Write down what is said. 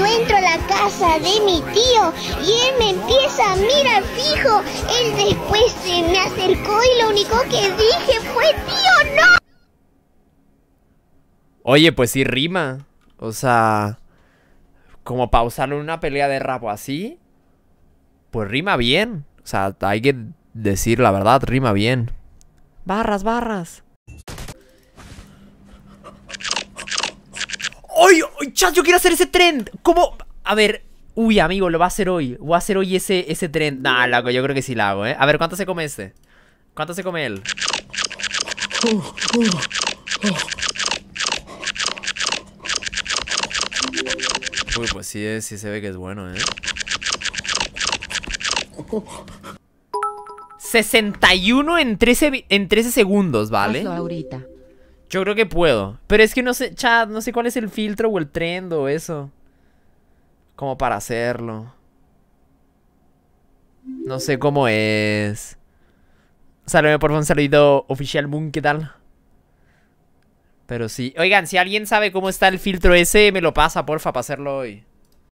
yo entro a la casa de mi tío y él me empieza a mirar fijo. Él después se me acercó y lo único que dije fue, tío, no. Oye, pues sí rima. O sea, como pausarlo en una pelea de rap así, pues rima bien. O sea, hay que decir la verdad, rima bien. Barras, barras. yo quiero hacer ese trend. ¿Cómo? A ver. Uy, amigo, lo va a hacer hoy. Voy a hacer hoy ese, ese trend. Nah, loco, yo creo que sí lo hago, ¿eh? A ver, ¿cuánto se come este? ¿Cuánto se come él? Uy, pues sí, eh, sí se ve que es bueno, ¿eh? 61 en 13, en 13 segundos, ¿vale? ahorita. Yo creo que puedo. Pero es que no sé, chat, no sé cuál es el filtro o el trend o eso. Como para hacerlo. No sé cómo es. Salve por un saludito oficial Moon, ¿qué tal? Pero sí. Oigan, si alguien sabe cómo está el filtro ese, me lo pasa, porfa, para hacerlo hoy.